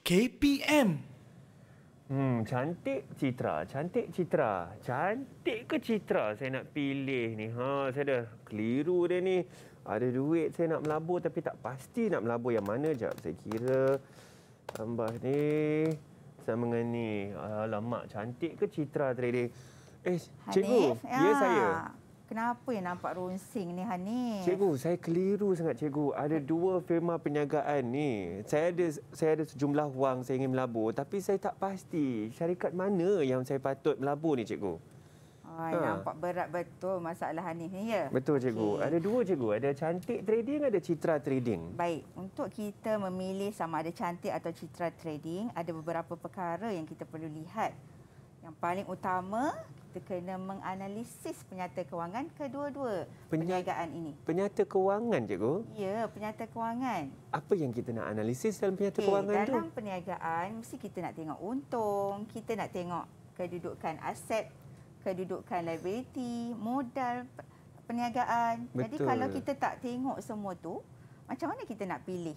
KPM. Hmm, cantik Citra, cantik Citra. Cantik ke Citra saya nak pilih ni? Ha, saya dah keliru dia ni. Ada duit saya nak melabur tapi tak pasti nak melabur yang mana jap. Saya kira tambah ni sama dengan ni. Alamak, cantik ke Citra tadi? Eh, Hadif, cikgu, ya. dia ya. saya. Kenapa yang nampak ronsing ni Hani? Cikgu, saya keliru sangat cikgu. Ada dua firma perniagaan ni. Saya ada saya ada sejumlah wang saya ingin melabur tapi saya tak pasti syarikat mana yang saya patut melabur ni cikgu. Ai ha. nampak berat betul masalah Hani ni ya. Betul cikgu. Okay. Ada dua cikgu, ada cantik trading ada citra trading. Baik, untuk kita memilih sama ada cantik atau citra trading, ada beberapa perkara yang kita perlu lihat yang paling utama kita kena menganalisis penyata kewangan kedua-dua perniagaan ini. Penyata kewangan, cikgu? Ya, penyata kewangan. Apa yang kita nak analisis dalam penyata okay, kewangan dalam tu? perniagaan mesti kita nak tengok untung, kita nak tengok kedudukan aset, kedudukan liability, modal perniagaan. Betul. Jadi kalau kita tak tengok semua tu, macam mana kita nak pilih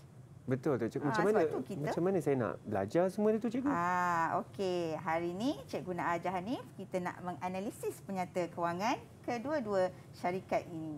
Betul ah, tu cikgu. Macam ha, mana kita... macam mana saya nak belajar semua itu cikgu? Ah ha, okey. Hari ini cikgu nak ajar Hanif kita nak menganalisis penyata kewangan kedua-dua syarikat ini.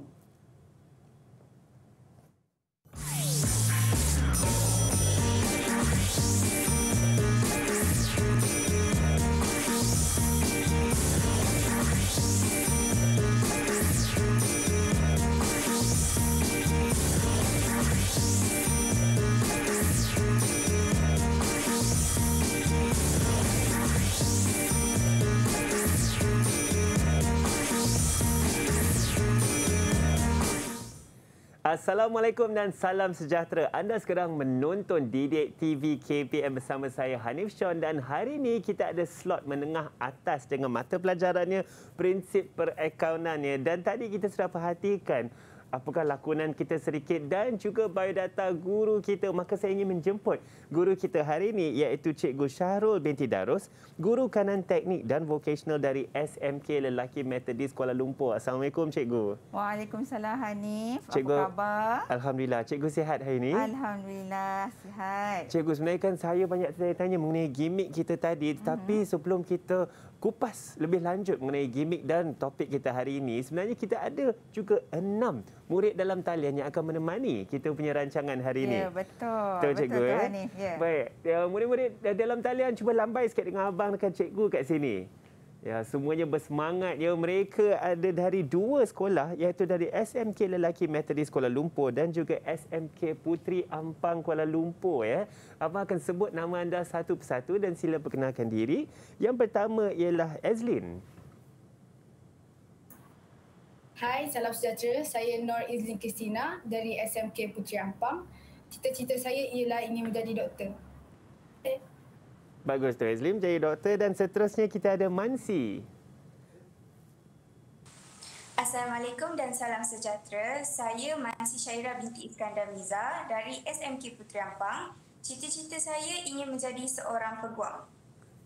Assalamualaikum dan salam sejahtera. Anda sekarang menonton Didik TV KPM bersama saya Hanif Shon dan hari ini kita ada slot menengah atas dengan mata pelajarannya prinsip perakaunannya dan tadi kita sudah perhatikan apakah lakonan kita sedikit dan juga biodata guru kita. Maka saya ingin menjemput guru kita hari ini iaitu Cikgu Syahrul binti Darus, guru kanan teknik dan vocational dari SMK Lelaki Methodist Kuala Lumpur. Assalamualaikum Cikgu. Waalaikumsalam Hanif. Cikgu, Apa khabar? Alhamdulillah. Cikgu sihat hari ini? Alhamdulillah, sihat. Cikgu, sebenarnya kan saya banyak tanya-tanya mengenai gimmick kita tadi. Tetapi mm-hmm. sebelum kita kupas lebih lanjut mengenai gimmick dan topik kita hari ini, sebenarnya kita ada juga enam murid dalam talian yang akan menemani kita punya rancangan hari ya, ini. Ya, betul. Betul, cikgu. Betul, eh? ya. Baik. Ya, murid-murid eh, dalam talian, cuba lambai sikit dengan abang dan cikgu kat sini. Ya, semuanya bersemangat ya. Mereka ada dari dua sekolah iaitu dari SMK Lelaki Methodist Kuala Lumpur dan juga SMK Putri Ampang Kuala Lumpur ya. apa akan sebut nama anda satu persatu dan sila perkenalkan diri. Yang pertama ialah Azlin. Hai, salam sejahtera. Saya Nor Azlin Kesina dari SMK Putri Ampang. Cita-cita saya ialah ingin menjadi doktor. Bagus tu Azlim, jadi doktor dan seterusnya kita ada Mansi. Assalamualaikum dan salam sejahtera. Saya Mansi Syaira binti Iskandar Miza dari SMK Puteri Ampang. Cita-cita saya ingin menjadi seorang peguam.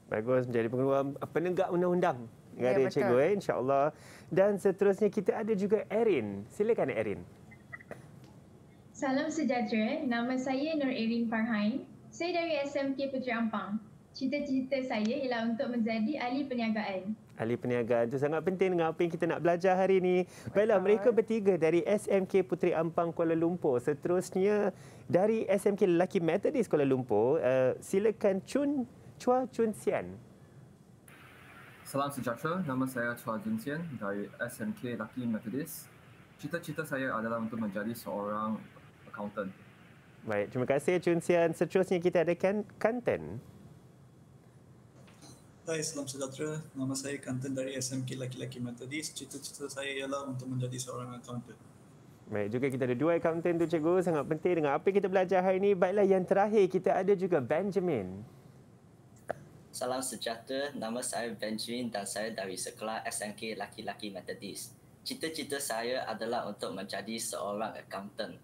Bagus menjadi peguam penegak undang-undang. Ya, ada cikgu eh, insya-Allah. Dan seterusnya kita ada juga Erin. Silakan Erin. Salam sejahtera. Nama saya Nur Erin Farhain. Saya dari SMK Puteri Ampang cita-cita saya ialah untuk menjadi ahli perniagaan. Ahli perniagaan itu sangat penting dengan apa yang kita nak belajar hari ini. Baiklah, mereka bertiga dari SMK Puteri Ampang Kuala Lumpur. Seterusnya dari SMK Lelaki Methodist Kuala Lumpur, uh, silakan Chun Chua Chun Sian. Salam sejahtera, nama saya Chua Chun Sian dari SMK Lelaki Methodist. Cita-cita saya adalah untuk menjadi seorang accountant. Baik, terima kasih Chun Sian. Seterusnya kita ada kan- Kanten. Hai, salam sejahtera. Nama saya Kanten dari SMK Laki-Laki Methodist. Cita-cita saya ialah untuk menjadi seorang accountant. Baik, juga kita ada dua accountant tu cikgu. Sangat penting dengan apa kita belajar hari ini. Baiklah, yang terakhir kita ada juga Benjamin. Salam sejahtera. Nama saya Benjamin dan saya dari sekolah SMK Laki-Laki Methodist. Cita-cita saya adalah untuk menjadi seorang accountant.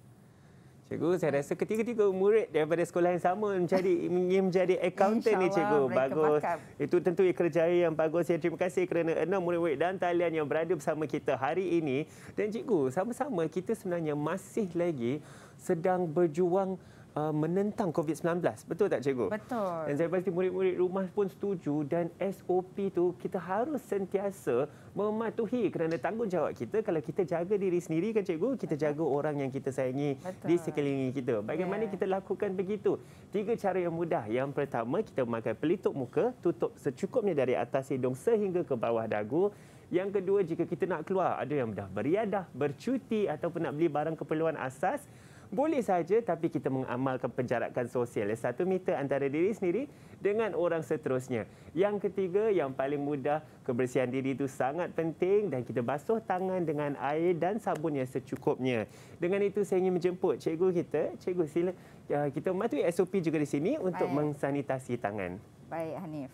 Cikgu, saya ya. rasa ketiga-tiga murid daripada sekolah yang sama menjadi ingin menjadi accountant ni cikgu. Bagus. Makam. Itu tentu kerjaya yang bagus. Ya, terima kasih kerana enam murid-murid dan talian yang berada bersama kita hari ini. Dan cikgu, sama-sama kita sebenarnya masih lagi sedang berjuang uh, menentang COVID-19. Betul tak cikgu? Betul. Dan saya pasti murid-murid rumah pun setuju dan SOP tu kita harus sentiasa mematuhi kerana tanggungjawab kita kalau kita jaga diri sendiri kan cikgu, kita jaga orang yang kita sayangi Betul. di sekeliling kita. Bagaimana yeah. kita lakukan begitu? Tiga cara yang mudah. Yang pertama, kita memakai pelitup muka, tutup secukupnya dari atas hidung sehingga ke bawah dagu. Yang kedua, jika kita nak keluar, ada yang dah beriadah, bercuti ataupun nak beli barang keperluan asas, boleh saja tapi kita mengamalkan penjarakan sosial satu meter antara diri sendiri dengan orang seterusnya. Yang ketiga yang paling mudah kebersihan diri itu sangat penting dan kita basuh tangan dengan air dan sabun yang secukupnya. Dengan itu saya ingin menjemput cikgu kita. Cikgu sila eh, kita mematuhi SOP juga di sini untuk Baik. mensanitasi tangan. Baik Hanif.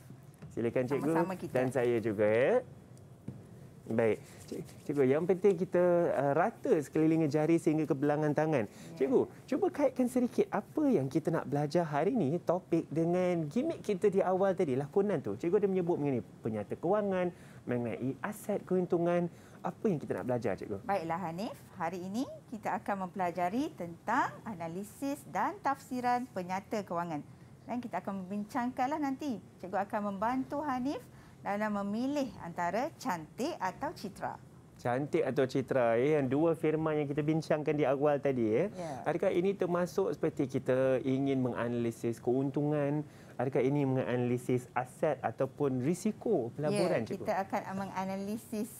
Silakan cikgu Sama -sama dan saya juga ya. Baik. Cikgu, yang penting kita uh, rata sekeliling jari sehingga ke belangan tangan. Yeah. Cikgu, cuba kaitkan sedikit apa yang kita nak belajar hari ini topik dengan gimmick kita di awal tadi, lakonan tu. Cikgu ada menyebut mengenai penyata kewangan, mengenai aset keuntungan. Apa yang kita nak belajar, Cikgu? Baiklah, Hanif. Hari ini kita akan mempelajari tentang analisis dan tafsiran penyata kewangan. Dan kita akan membincangkanlah nanti. Cikgu akan membantu Hanif dalam memilih antara cantik atau citra. Cantik atau citra, eh? yang dua firma yang kita bincangkan di awal tadi. Eh? Ya. Yeah. Adakah ini termasuk seperti kita ingin menganalisis keuntungan? Adakah ini menganalisis aset ataupun risiko pelaburan? Yeah, kita cikgu? akan menganalisis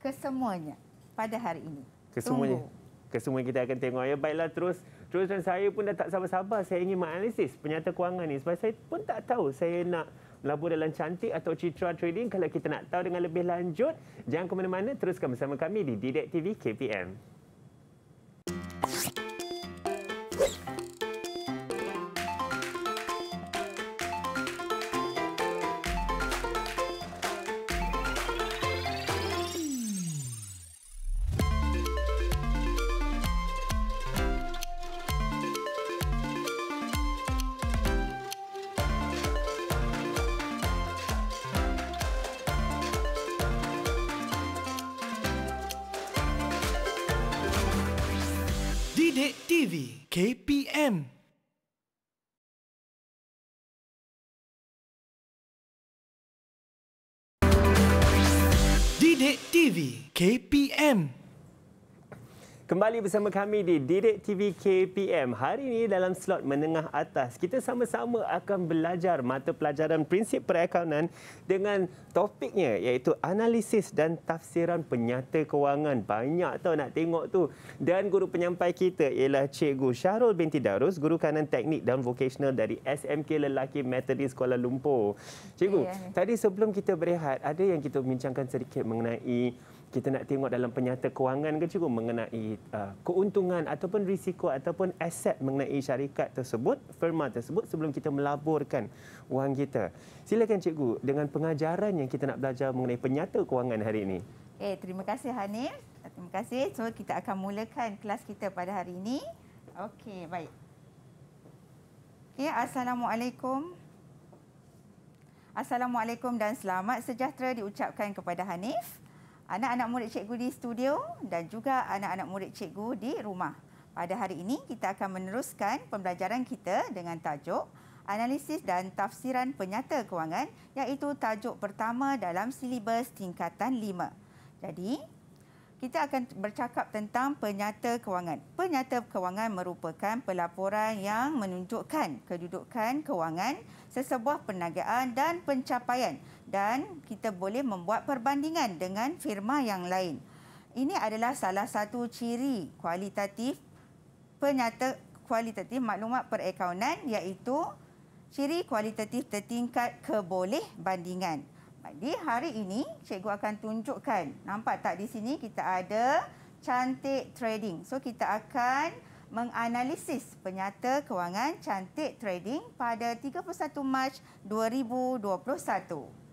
kesemuanya pada hari ini. Kesemuanya? Tunggu. Kesemuanya kita akan tengok. Ya? Baiklah, terus. Terus dan saya pun dah tak sabar-sabar saya ingin menganalisis penyata kewangan ini. Sebab saya pun tak tahu saya nak melabur dalam cantik atau citra trading? Kalau kita nak tahu dengan lebih lanjut, jangan ke mana-mana. Teruskan bersama kami di Didak TV KPM. Sidik TV KPM Kembali bersama kami di Didik TV KPM. Hari ini dalam slot menengah atas, kita sama-sama akan belajar mata pelajaran prinsip perakaunan dengan topiknya iaitu analisis dan tafsiran penyata kewangan. Banyak tau nak tengok tu. Dan guru penyampai kita ialah Cikgu Syahrul binti Darus, guru kanan teknik dan vocational dari SMK Lelaki Methodist Kuala Lumpur. Cikgu, yeah. Ya. tadi sebelum kita berehat, ada yang kita bincangkan sedikit mengenai kita nak tengok dalam penyata kewangan ke cikgu mengenai uh, keuntungan ataupun risiko ataupun aset mengenai syarikat tersebut, firma tersebut sebelum kita melaburkan wang kita. Silakan cikgu dengan pengajaran yang kita nak belajar mengenai penyata kewangan hari ini. Eh, terima kasih Hanif. Terima kasih. So kita akan mulakan kelas kita pada hari ini. Okey, baik. Okey, assalamualaikum. Assalamualaikum dan selamat sejahtera diucapkan kepada Hanif anak-anak murid cikgu di studio dan juga anak-anak murid cikgu di rumah. Pada hari ini kita akan meneruskan pembelajaran kita dengan tajuk Analisis dan Tafsiran Penyata Kewangan iaitu tajuk pertama dalam silibus tingkatan 5. Jadi, kita akan bercakap tentang penyata kewangan. Penyata kewangan merupakan pelaporan yang menunjukkan kedudukan kewangan sesebuah perniagaan dan pencapaian dan kita boleh membuat perbandingan dengan firma yang lain. Ini adalah salah satu ciri kualitatif penyata kualitatif maklumat perakaunan iaitu ciri kualitatif tertingkat keboleh bandingan. Jadi hari ini cikgu akan tunjukkan. Nampak tak di sini kita ada cantik trading. So kita akan menganalisis penyata kewangan cantik trading pada 31 Mac 2021.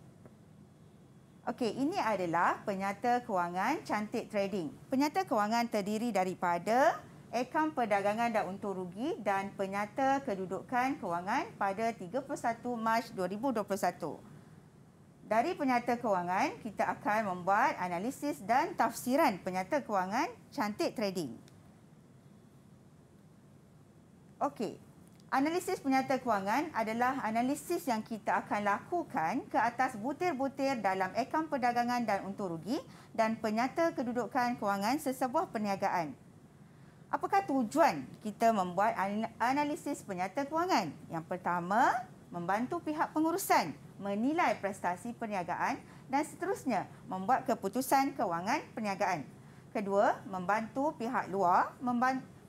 Okey, ini adalah penyata kewangan cantik trading. Penyata kewangan terdiri daripada akaun perdagangan dan untung rugi dan penyata kedudukan kewangan pada 31 Mac 2021. Dari penyata kewangan, kita akan membuat analisis dan tafsiran penyata kewangan cantik trading. Okey, Analisis penyata kewangan adalah analisis yang kita akan lakukan ke atas butir-butir dalam akaun perdagangan dan untung rugi dan penyata kedudukan kewangan sesebuah perniagaan. Apakah tujuan kita membuat analisis penyata kewangan? Yang pertama, membantu pihak pengurusan menilai prestasi perniagaan dan seterusnya membuat keputusan kewangan perniagaan. Kedua, membantu pihak luar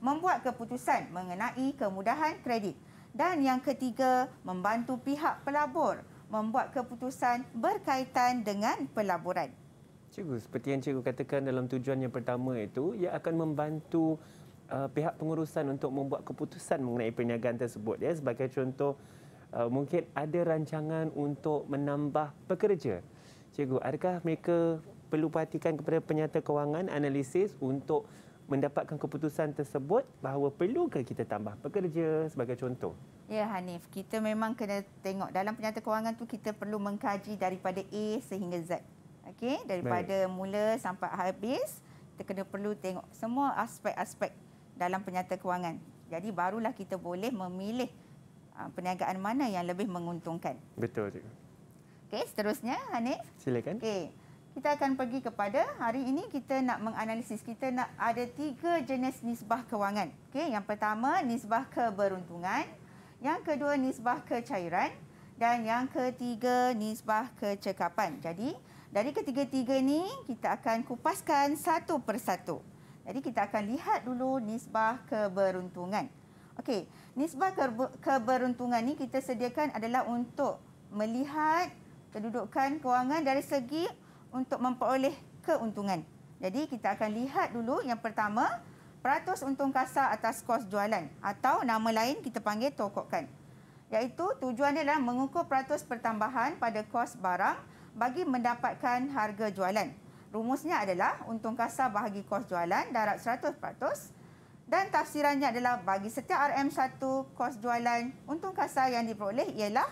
membuat keputusan mengenai kemudahan kredit dan yang ketiga membantu pihak pelabur membuat keputusan berkaitan dengan pelaburan. Cikgu, seperti yang cikgu katakan dalam tujuan yang pertama itu ia akan membantu uh, pihak pengurusan untuk membuat keputusan mengenai perniagaan tersebut ya sebagai contoh uh, mungkin ada rancangan untuk menambah pekerja. Cikgu, adakah mereka perlu perhatikan kepada penyata kewangan analisis untuk mendapatkan keputusan tersebut bahawa perlukah kita tambah pekerja sebagai contoh? Ya Hanif, kita memang kena tengok dalam penyata kewangan tu kita perlu mengkaji daripada A sehingga Z. Okey, daripada Baik. mula sampai habis, kita kena perlu tengok semua aspek-aspek dalam penyata kewangan. Jadi barulah kita boleh memilih uh, perniagaan mana yang lebih menguntungkan. Betul. tu. Okey, seterusnya Hanif. Silakan. Okey kita akan pergi kepada hari ini kita nak menganalisis kita nak ada tiga jenis nisbah kewangan. Okey, yang pertama nisbah keberuntungan, yang kedua nisbah kecairan dan yang ketiga nisbah kecekapan. Jadi, dari ketiga-tiga ni kita akan kupaskan satu persatu. Jadi, kita akan lihat dulu nisbah keberuntungan. Okey, nisbah keberuntungan ni kita sediakan adalah untuk melihat kedudukan kewangan dari segi untuk memperoleh keuntungan. Jadi kita akan lihat dulu yang pertama, peratus untung kasar atas kos jualan atau nama lain kita panggil tokokan. Iaitu tujuannya adalah mengukur peratus pertambahan pada kos barang bagi mendapatkan harga jualan. Rumusnya adalah untung kasar bahagi kos jualan darab 100% dan tafsirannya adalah bagi setiap RM1 kos jualan, untung kasar yang diperoleh ialah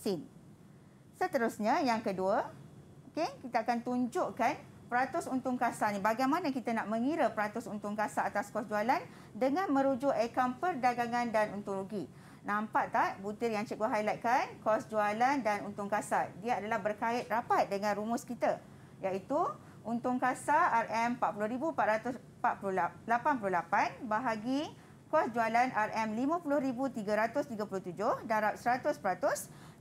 sin. Seterusnya yang kedua, okey kita akan tunjukkan peratus untung kasar ni bagaimana kita nak mengira peratus untung kasar atas kos jualan dengan merujuk akaun perdagangan dan untung rugi nampak tak butir yang cikgu highlightkan kos jualan dan untung kasar dia adalah berkait rapat dengan rumus kita iaitu untung kasar RM40488 bahagi kos jualan RM50337 darab 100%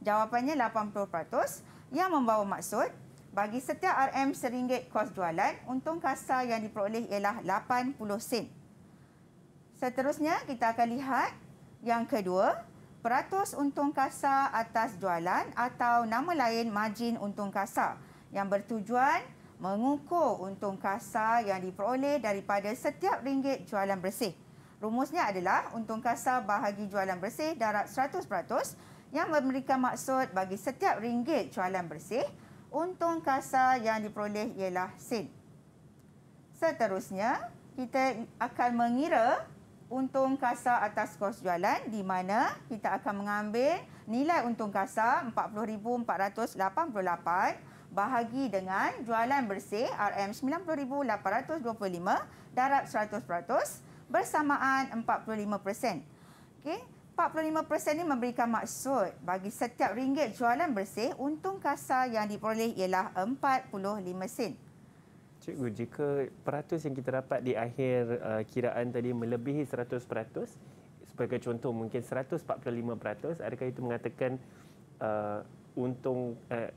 jawapannya 80% yang membawa maksud bagi setiap RM1 kos jualan, untung kasar yang diperoleh ialah 80 sen. Seterusnya, kita akan lihat yang kedua, peratus untung kasar atas jualan atau nama lain margin untung kasar yang bertujuan mengukur untung kasar yang diperoleh daripada setiap ringgit jualan bersih. Rumusnya adalah untung kasar bahagi jualan bersih darab 100% yang memberikan maksud bagi setiap ringgit jualan bersih, untung kasar yang diperoleh ialah sen. Seterusnya, kita akan mengira untung kasar atas kos jualan di mana kita akan mengambil nilai untung kasar 40488 bahagi dengan jualan bersih RM90825 darab 100% bersamaan 45%. Okey. 45% ni memberikan maksud bagi setiap ringgit jualan bersih, untung kasar yang diperoleh ialah 45 sen. Cikgu, jika peratus yang kita dapat di akhir uh, kiraan tadi melebihi 100%, sebagai contoh mungkin 145%, adakah itu mengatakan uh, untung uh,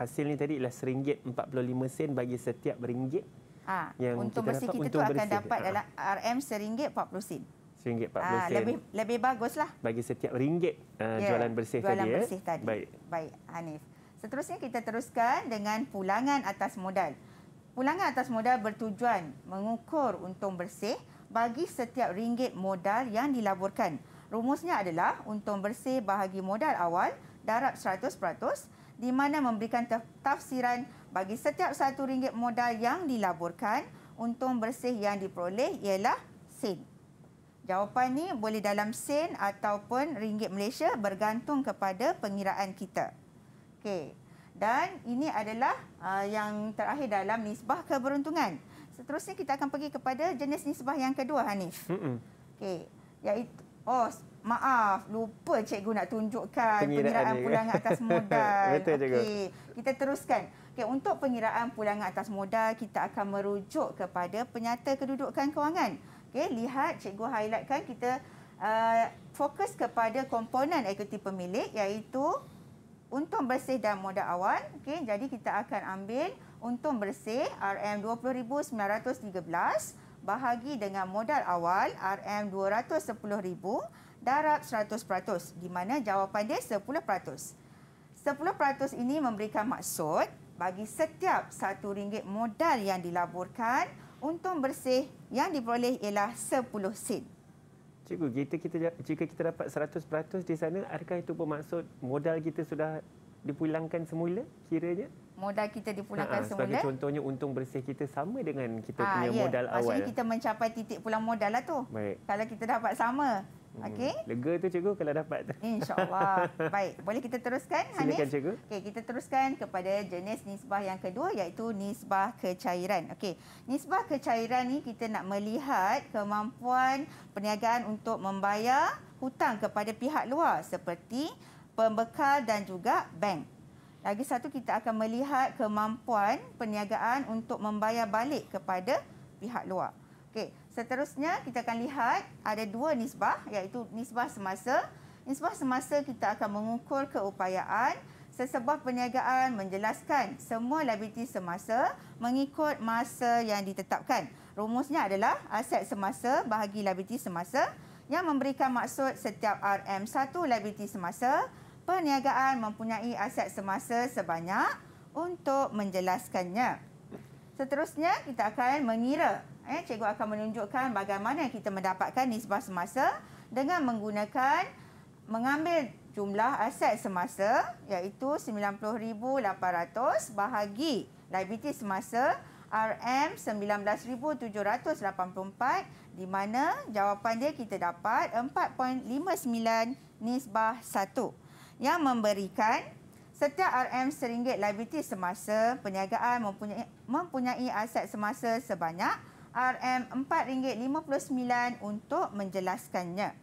hasil ni tadi ialah seringgit 45 sen bagi setiap ringgit ha, yang kita dapat untung bersih? Kita akan bersih. dapat ha. dalam RM1.40 sen. RM1.40. Ah lebih lebih baguslah. Bagi setiap ringgit uh, ah, yeah, jualan bersih jualan tadi. Ya? bersih eh. tadi. Baik. Baik, Hanif. Seterusnya kita teruskan dengan pulangan atas modal. Pulangan atas modal bertujuan mengukur untung bersih bagi setiap ringgit modal yang dilaburkan. Rumusnya adalah untung bersih bahagi modal awal darab 100% di mana memberikan tafsiran bagi setiap RM1 modal yang dilaburkan, untung bersih yang diperoleh ialah sen. Jawapan ini boleh dalam sen ataupun ringgit Malaysia bergantung kepada pengiraan kita. Okey. Dan ini adalah uh, yang terakhir dalam nisbah keberuntungan. Seterusnya kita akan pergi kepada jenis nisbah yang kedua Hanif. Okey. Iaitu oh maaf lupa cikgu nak tunjukkan pengiraan pulangan atas modal. Okey. Kita teruskan. Okay, untuk pengiraan pulangan atas modal kita akan merujuk kepada penyata kedudukan kewangan. Okay, lihat cikgu highlightkan kita uh, fokus kepada komponen ekuiti pemilik iaitu untung bersih dan modal awal. Okay, jadi kita akan ambil untung bersih RM20913 bahagi dengan modal awal RM210000 darab 100% di mana jawapan dia 10%. 10% ini memberikan maksud bagi setiap RM1 modal yang dilaburkan untung bersih yang diperoleh ialah 10 sen. Cikgu, kita, kita, jika kita dapat 100% di sana, adakah itu bermaksud modal kita sudah dipulangkan semula kiranya? Modal kita dipulangkan Aa, ha, ha, semula. contohnya untung bersih kita sama dengan kita Aa, ha, punya yeah. modal awal. Maksudnya kita mencapai titik pulang modal lah tu. Baik. Kalau kita dapat sama. Hmm. Lega tu cikgu kalau dapat tu. Insya-Allah. Baik, boleh kita teruskan Hanis? Silakan cikgu. Okey, kita teruskan kepada jenis nisbah yang kedua iaitu nisbah kecairan. Okey. Nisbah kecairan ni kita nak melihat kemampuan perniagaan untuk membayar hutang kepada pihak luar seperti pembekal dan juga bank. Lagi satu kita akan melihat kemampuan perniagaan untuk membayar balik kepada pihak luar. Okey. Seterusnya kita akan lihat ada dua nisbah iaitu nisbah semasa. Nisbah semasa kita akan mengukur keupayaan sesebuah perniagaan menjelaskan semua liability semasa mengikut masa yang ditetapkan. Rumusnya adalah aset semasa bahagi liability semasa yang memberikan maksud setiap RM1 liability semasa perniagaan mempunyai aset semasa sebanyak untuk menjelaskannya. Seterusnya kita akan mengira Eh, cikgu akan menunjukkan bagaimana kita mendapatkan nisbah semasa dengan menggunakan mengambil jumlah aset semasa iaitu 90,800 bahagi liability semasa RM19,784 di mana jawapan dia kita dapat 4.59 nisbah 1 yang memberikan setiap rm seringgit liability semasa perniagaan mempunyai, mempunyai aset semasa sebanyak RM4.59 untuk menjelaskannya.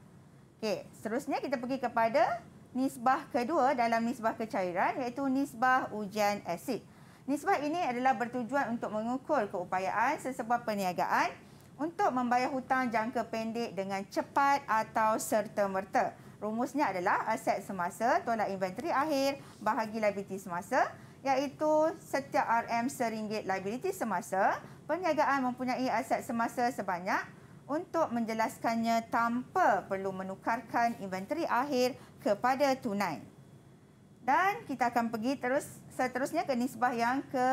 Okey, seterusnya kita pergi kepada nisbah kedua dalam nisbah kecairan iaitu nisbah ujian asid. Nisbah ini adalah bertujuan untuk mengukur keupayaan sesebuah perniagaan untuk membayar hutang jangka pendek dengan cepat atau serta-merta. Rumusnya adalah aset semasa tolak inventori akhir bahagi liability semasa iaitu setiap RM RM1 liability semasa, perniagaan mempunyai aset semasa sebanyak untuk menjelaskannya tanpa perlu menukarkan inventory akhir kepada tunai. Dan kita akan pergi terus seterusnya ke nisbah yang ke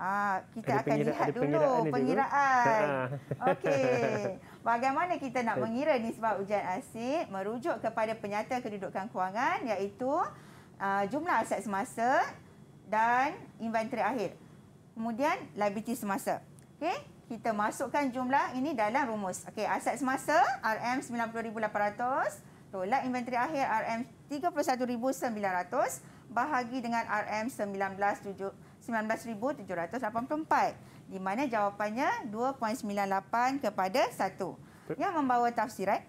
aa, ah, kita ada akan lihat dulu pengiraan. Ha, ha. Okey. Bagaimana kita nak mengira nisbah ujian asyik merujuk kepada penyata kedudukan kewangan iaitu aa, ah, jumlah aset semasa dan inventory akhir. Kemudian liability semasa. Okey, kita masukkan jumlah ini dalam rumus. Okey, aset semasa RM90,800 tolak inventory akhir RM31,900 bahagi dengan RM19,784 di mana jawapannya 2.98 kepada 1. Yang membawa tafsiran.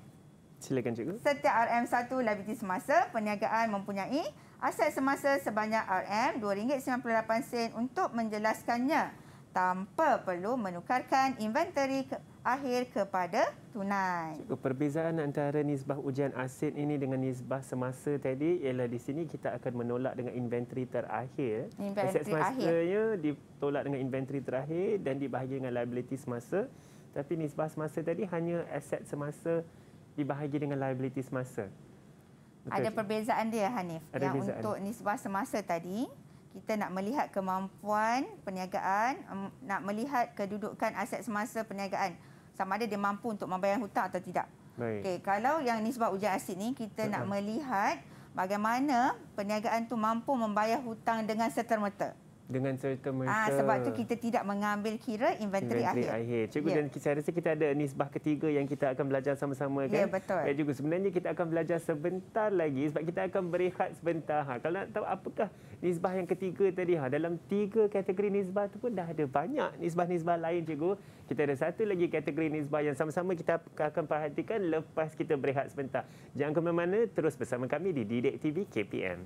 Silakan cikgu. Setiap RM1 liability semasa perniagaan mempunyai aset semasa sebanyak RM2.98 untuk menjelaskannya tanpa perlu menukarkan inventori ke akhir kepada tunai. Cikgu, perbezaan antara nisbah ujian aset ini dengan nisbah semasa tadi ialah di sini kita akan menolak dengan inventori terakhir. Inventory aset semasanya ditolak dengan inventori terakhir dan dibahagi dengan liability semasa. Tapi nisbah semasa tadi hanya aset semasa dibahagi dengan liability semasa. Betul ada perbezaan dia Hanif. Ada yang perbezaan. untuk nisbah semasa tadi, kita nak melihat kemampuan perniagaan, nak melihat kedudukan aset semasa perniagaan. Sama ada dia mampu untuk membayar hutang atau tidak. Okay, kalau yang nisbah ujian asid ni kita Betul. nak melihat bagaimana perniagaan tu mampu membayar hutang dengan setermata dengan serta merta. Ah, sebab tu kita tidak mengambil kira inventory, inventory akhir. akhir. Cikgu yeah. dan saya rasa kita ada nisbah ketiga yang kita akan belajar sama-sama kan? Ya, yeah, betul. Ya juga sebenarnya kita akan belajar sebentar lagi sebab kita akan berehat sebentar. Ha, kalau nak tahu apakah nisbah yang ketiga tadi, ha, dalam tiga kategori nisbah tu pun dah ada banyak nisbah-nisbah lain cikgu. Kita ada satu lagi kategori nisbah yang sama-sama kita akan perhatikan lepas kita berehat sebentar. Jangan ke mana-mana, terus bersama kami di Didik TV KPM.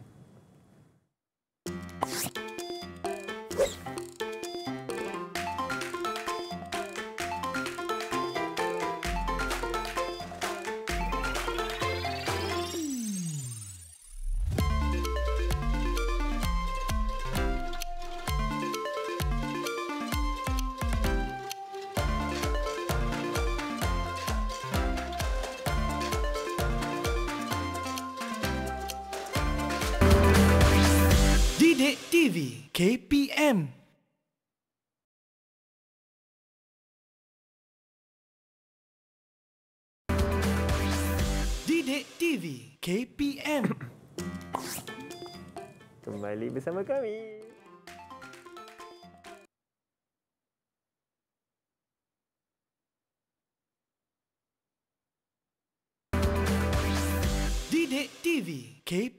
KPM. Kembali bersama kami. Didik TV KPM.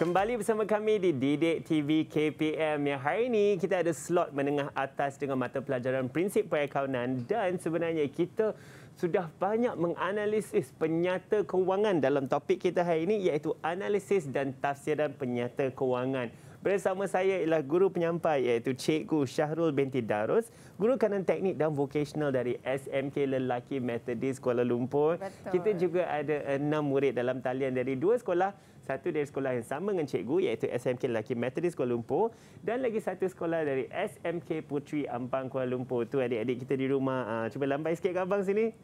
Kembali bersama kami di Didik TV KPM yang hari ini kita ada slot menengah atas dengan mata pelajaran prinsip perakaunan dan sebenarnya kita sudah banyak menganalisis penyata kewangan dalam topik kita hari ini iaitu analisis dan tafsiran penyata kewangan. Bersama saya ialah guru penyampai iaitu Cikgu Syahrul binti Darus, guru kanan teknik dan vokasional dari SMK Lelaki Methodist Kuala Lumpur. Betul. Kita juga ada enam murid dalam talian dari dua sekolah, satu dari sekolah yang sama dengan cikgu iaitu SMK Lelaki Methodist Kuala Lumpur dan lagi satu sekolah dari SMK Putri Ampang Kuala Lumpur. Tu adik-adik kita di rumah. Uh, cuba lambai sikit ke abang sini.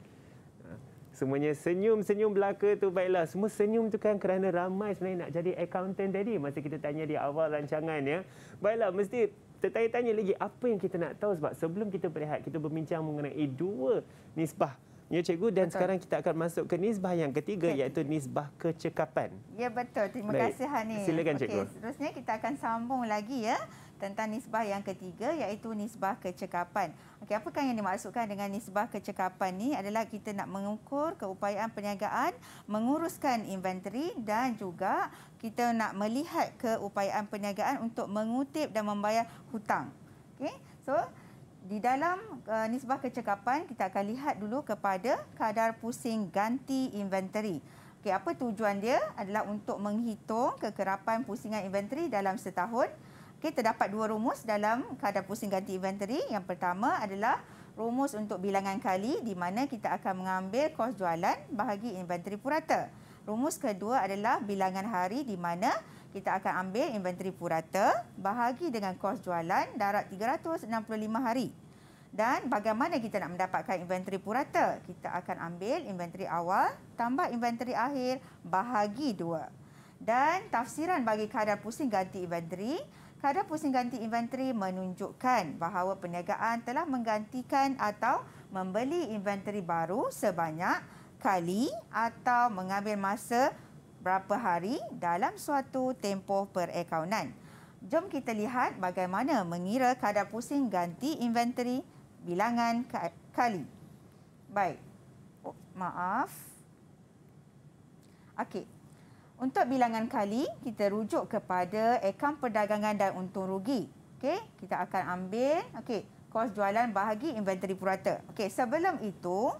Ah, semuanya senyum-senyum belaka tu baiklah. Semua senyum tu kan kerana ramai sebenarnya nak jadi accountant tadi masa kita tanya di awal rancangan ya. Baiklah mesti tertanya-tanya lagi apa yang kita nak tahu sebab sebelum kita berehat kita berbincang mengenai dua nisbah Ya cikgu dan betul. sekarang kita akan masuk ke nisbah yang ketiga okay. iaitu nisbah kecekapan. Ya betul. Terima Baik. kasih Hani. Silakan cikgu. Okay, seterusnya kita akan sambung lagi ya tentang nisbah yang ketiga iaitu nisbah kecekapan. Okey, apakah yang dimaksudkan dengan nisbah kecekapan ni adalah kita nak mengukur keupayaan perniagaan menguruskan inventory dan juga kita nak melihat keupayaan perniagaan untuk mengutip dan membayar hutang. Okey. So di dalam uh, nisbah kecekapan kita akan lihat dulu kepada kadar pusing ganti inventory. Okey, apa tujuan dia? Adalah untuk menghitung kekerapan pusingan inventory dalam setahun. Okey, terdapat dua rumus dalam kadar pusing ganti inventory. Yang pertama adalah rumus untuk bilangan kali di mana kita akan mengambil kos jualan bahagi inventory purata. Rumus kedua adalah bilangan hari di mana kita akan ambil inventory purata bahagi dengan kos jualan darat 365 hari. Dan bagaimana kita nak mendapatkan inventory purata? Kita akan ambil inventory awal tambah inventory akhir bahagi dua. Dan tafsiran bagi kadar pusing ganti inventory. Kadar pusing ganti inventory menunjukkan bahawa perniagaan telah menggantikan atau membeli inventory baru sebanyak kali atau mengambil masa berapa hari dalam suatu tempoh perakaunan. Jom kita lihat bagaimana mengira kadar pusing ganti inventory bilangan kali. Baik. Oh, maaf. Okey. Untuk bilangan kali, kita rujuk kepada akaun perdagangan dan untung rugi. Okey, kita akan ambil okey, kos jualan bahagi inventory purata. Okey, sebelum itu,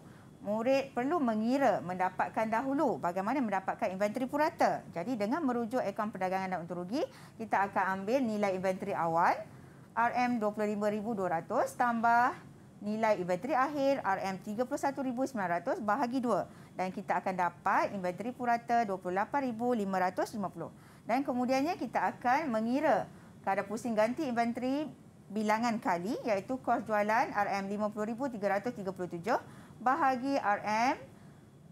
murid perlu mengira mendapatkan dahulu bagaimana mendapatkan inventori purata. Jadi dengan merujuk akaun perdagangan dan untung rugi, kita akan ambil nilai inventori awal RM25,200 tambah nilai inventori akhir RM31,900 bahagi 2. Dan kita akan dapat inventori purata RM28,550. Dan kemudiannya kita akan mengira kadar pusing ganti inventori bilangan kali iaitu kos jualan RM50,337 bahagi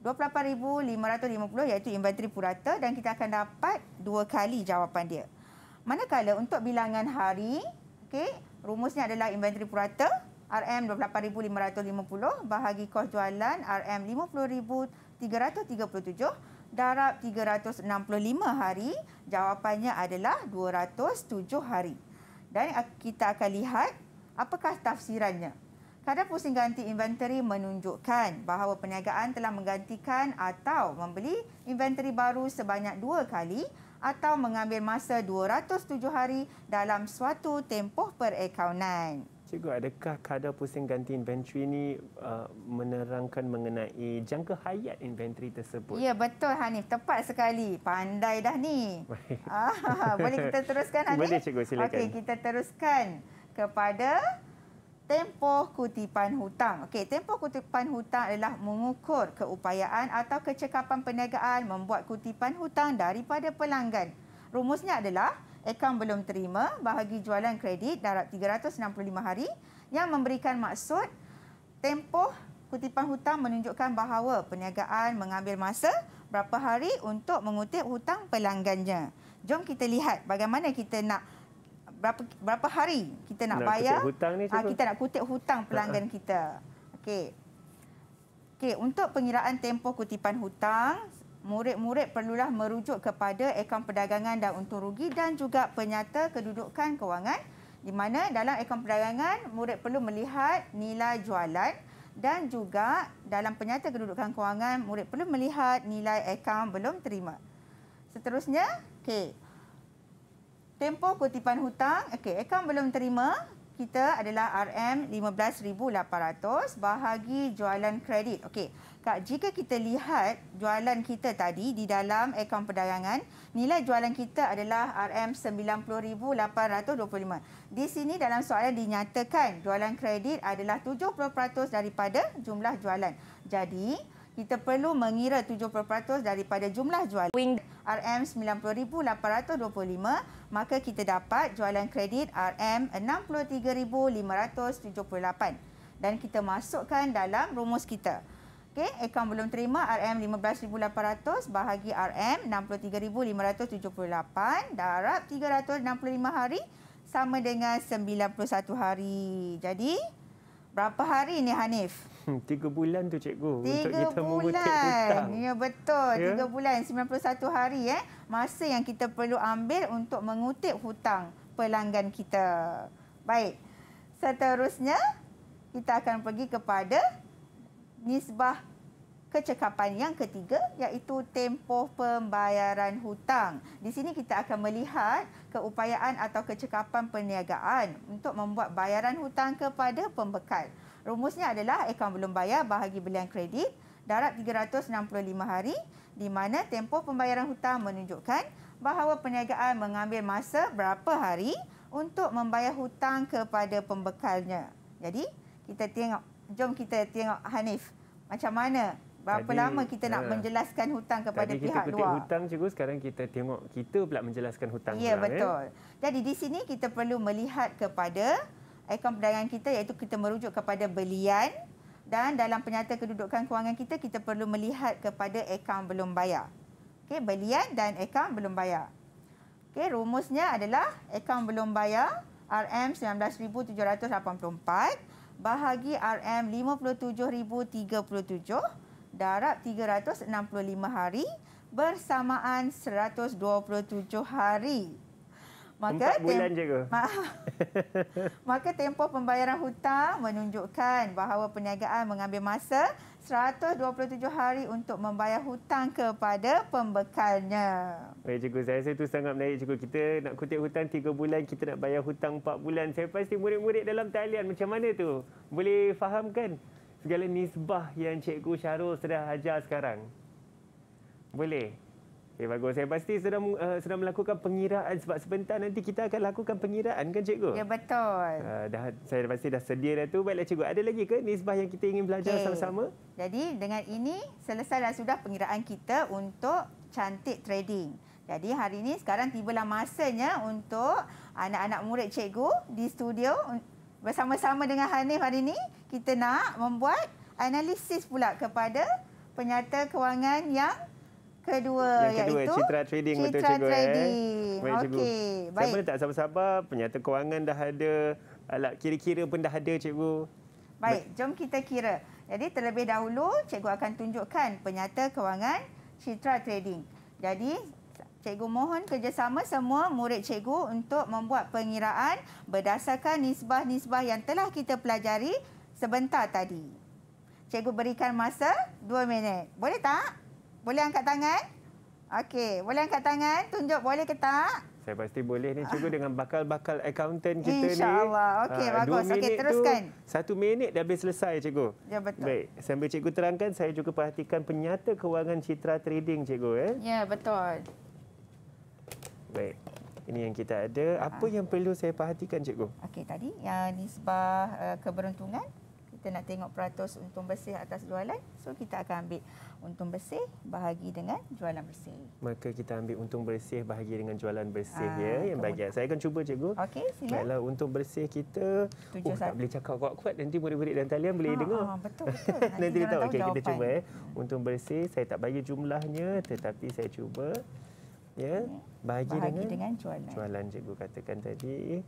RM28,550 iaitu inventory purata dan kita akan dapat dua kali jawapan dia. Manakala untuk bilangan hari, okay, rumusnya adalah inventory purata RM28,550 bahagi kos jualan RM50,337 darab 365 hari, jawapannya adalah 207 hari. Dan kita akan lihat apakah tafsirannya. Kadar pusing ganti inventory menunjukkan bahawa perniagaan telah menggantikan atau membeli inventory baru sebanyak dua kali atau mengambil masa 207 hari dalam suatu tempoh perakaunan. Cikgu, adakah kadar pusing ganti inventory ini uh, menerangkan mengenai jangka hayat inventory tersebut? Ya, betul Hanif. Tepat sekali. Pandai dah ni. Ah, boleh kita teruskan Hanif? Boleh cikgu, silakan. Okey, kita teruskan kepada tempoh kutipan hutang. Okey, tempoh kutipan hutang adalah mengukur keupayaan atau kecekapan perniagaan membuat kutipan hutang daripada pelanggan. Rumusnya adalah akaun belum terima bahagi jualan kredit darab 365 hari yang memberikan maksud tempoh kutipan hutang menunjukkan bahawa perniagaan mengambil masa berapa hari untuk mengutip hutang pelanggannya. Jom kita lihat bagaimana kita nak berapa berapa hari kita nak, nak bayar kutip hutang ni, ah, kita nak kutip hutang ha, ha. pelanggan uh-huh. kita okey okey untuk pengiraan tempoh kutipan hutang murid-murid perlulah merujuk kepada akaun perdagangan dan untung rugi dan juga penyata kedudukan kewangan di mana dalam akaun perdagangan murid perlu melihat nilai jualan dan juga dalam penyata kedudukan kewangan murid perlu melihat nilai akaun belum terima seterusnya okey tempoh kutipan hutang, okey, akaun belum terima, kita adalah RM15,800 bahagi jualan kredit. Okey, Kak, jika kita lihat jualan kita tadi di dalam akaun perdagangan, nilai jualan kita adalah RM90,825. Di sini dalam soalan dinyatakan jualan kredit adalah 70% daripada jumlah jualan. Jadi, kita perlu mengira 7% daripada jumlah jualan Wing. RM90,825 maka kita dapat jualan kredit RM63,578 dan kita masukkan dalam rumus kita. Okey, akaun belum terima RM15,800 bahagi RM63,578 darab 365 hari sama dengan 91 hari. Jadi, berapa hari ni Hanif? Tiga bulan tu cikgu Tiga untuk kita bulan. mengutip hutang. Ya betul, ya? tiga bulan, 91 hari eh, masa yang kita perlu ambil untuk mengutip hutang pelanggan kita. Baik, seterusnya kita akan pergi kepada nisbah kecekapan yang ketiga iaitu tempo pembayaran hutang. Di sini kita akan melihat keupayaan atau kecekapan perniagaan untuk membuat bayaran hutang kepada pembekal. Rumusnya adalah akaun belum bayar bahagi belian kredit darab 365 hari di mana tempoh pembayaran hutang menunjukkan bahawa perniagaan mengambil masa berapa hari untuk membayar hutang kepada pembekalnya. Jadi, kita tengok jom kita tengok Hanif macam mana berapa Jadi, lama kita nak uh, menjelaskan hutang kepada pihak kita luar. Kita hutang cikgu sekarang kita tengok kita pula menjelaskan hutang. Ya pula, ya. betul. Eh? Jadi di sini kita perlu melihat kepada ekon perdagangan kita iaitu kita merujuk kepada belian dan dalam penyata kedudukan kewangan kita kita perlu melihat kepada akaun belum bayar. Okey, belian dan akaun belum bayar. Okey, rumusnya adalah akaun belum bayar RM19784 bahagi RM57037 darab 365 hari bersamaan 127 hari. Maka bulan je ke? Maka tempoh pembayaran hutang menunjukkan bahawa perniagaan mengambil masa 127 hari untuk membayar hutang kepada pembekalnya. Baik cikgu, saya rasa itu sangat menarik cikgu. Kita nak kutip hutang 3 bulan, kita nak bayar hutang 4 bulan. Saya pasti murid-murid dalam talian macam mana tu? Boleh fahamkan segala nisbah yang cikgu Syarul sedang ajar sekarang? Boleh. Okay, bagus. Saya pasti sedang uh, sedang melakukan pengiraan sebab sebentar nanti kita akan lakukan pengiraan kan cikgu? Ya betul. Uh, dah saya pasti dah sedia dah tu. Baiklah cikgu, ada lagi ke nisbah yang kita ingin belajar okay. sama-sama? Jadi dengan ini selesai dah sudah pengiraan kita untuk cantik trading. Jadi hari ini sekarang tibalah masanya untuk anak-anak murid cikgu di studio bersama-sama dengan Hanif hari ini kita nak membuat analisis pula kepada penyata kewangan yang kedua yang kedua iaitu Citra Trading Citra betul cikgu eh? trading. eh. Okey, baik. Siapa tak sabar-sabar, penyata kewangan dah ada, alat kira-kira pun dah ada cikgu. Baik, jom kita kira. Jadi terlebih dahulu cikgu akan tunjukkan penyata kewangan Citra Trading. Jadi cikgu mohon kerjasama semua murid cikgu untuk membuat pengiraan berdasarkan nisbah-nisbah yang telah kita pelajari sebentar tadi. Cikgu berikan masa 2 minit. Boleh tak? Boleh angkat tangan? Okey, boleh angkat tangan? Tunjuk boleh ke tak? Saya pasti boleh ni cuba dengan bakal-bakal accountant kita Insya ni. InsyaAllah. Okey, ah, bagus. Okey, teruskan. Tu, satu minit dah habis selesai, cikgu. Ya, betul. Baik. Sambil cikgu terangkan, saya juga perhatikan penyata kewangan citra trading, cikgu. Eh? Ya, betul. Baik. Ini yang kita ada. Apa ha. yang perlu saya perhatikan, cikgu? Okey, tadi yang nisbah eh, uh, keberuntungan kita nak tengok peratus untung bersih atas jualan. So kita akan ambil untung bersih bahagi dengan jualan bersih. Maka kita ambil untung bersih bahagi dengan jualan bersih Aa, ah, ya yang bagi. Saya akan cuba cikgu. Okey, sila. Baiklah untung bersih kita. Oh, tak boleh cakap kuat-kuat nanti murid-murid dan talian boleh ha, dengar. Ah, betul betul. nanti dia tahu. Okey, kita cuba eh. Untung bersih saya tak bagi jumlahnya tetapi saya cuba ya bahagi, bahagi dengan, dengan jualan. Jualan cikgu katakan tadi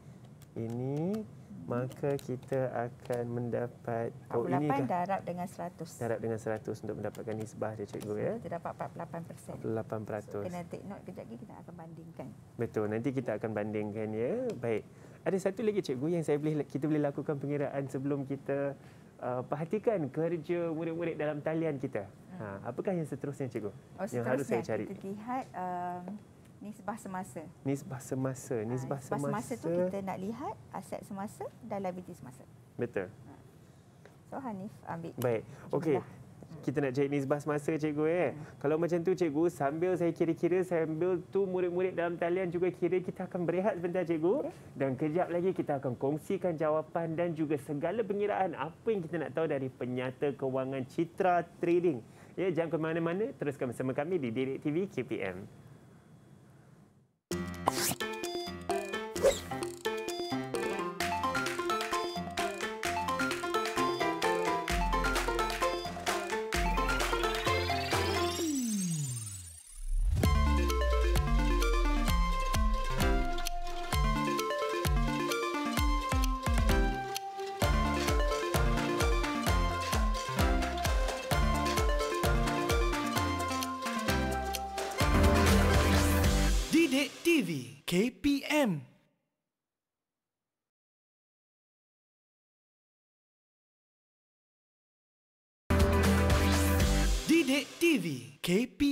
ini maka kita akan mendapat 48 oh, ini dah, darab dengan 100. Darab dengan 100 untuk mendapatkan nisbah dia cikgu so, ya. Kita dapat 48%. 48%. So, kena take note kejap lagi kita akan bandingkan. Betul, nanti kita akan bandingkan ya. Baik. Ada satu lagi cikgu yang saya boleh kita boleh lakukan pengiraan sebelum kita uh, perhatikan kerja murid-murid dalam talian kita. Hmm. Ha, apakah yang seterusnya cikgu? Oh, seterusnya yang harus saya cari. Kita lihat um, Nisbah semasa. Nisbah semasa. Nisbah, ha, nisbah semasa. semasa tu kita nak lihat aset semasa dan liability semasa. Betul. Ha. So Hanif ambil. Baik. Okey. Kita nak cek nisbah semasa cikgu eh. Hmm. Kalau macam tu cikgu sambil saya kira-kira sambil tu murid-murid dalam talian juga kira kita akan berehat sebentar cikgu. Okay. Dan kejap lagi kita akan kongsikan jawapan dan juga segala pengiraan apa yang kita nak tahu dari penyata kewangan Citra Trading. Ya, jangan ke mana-mana, teruskan bersama kami di Direct TV KPM. KP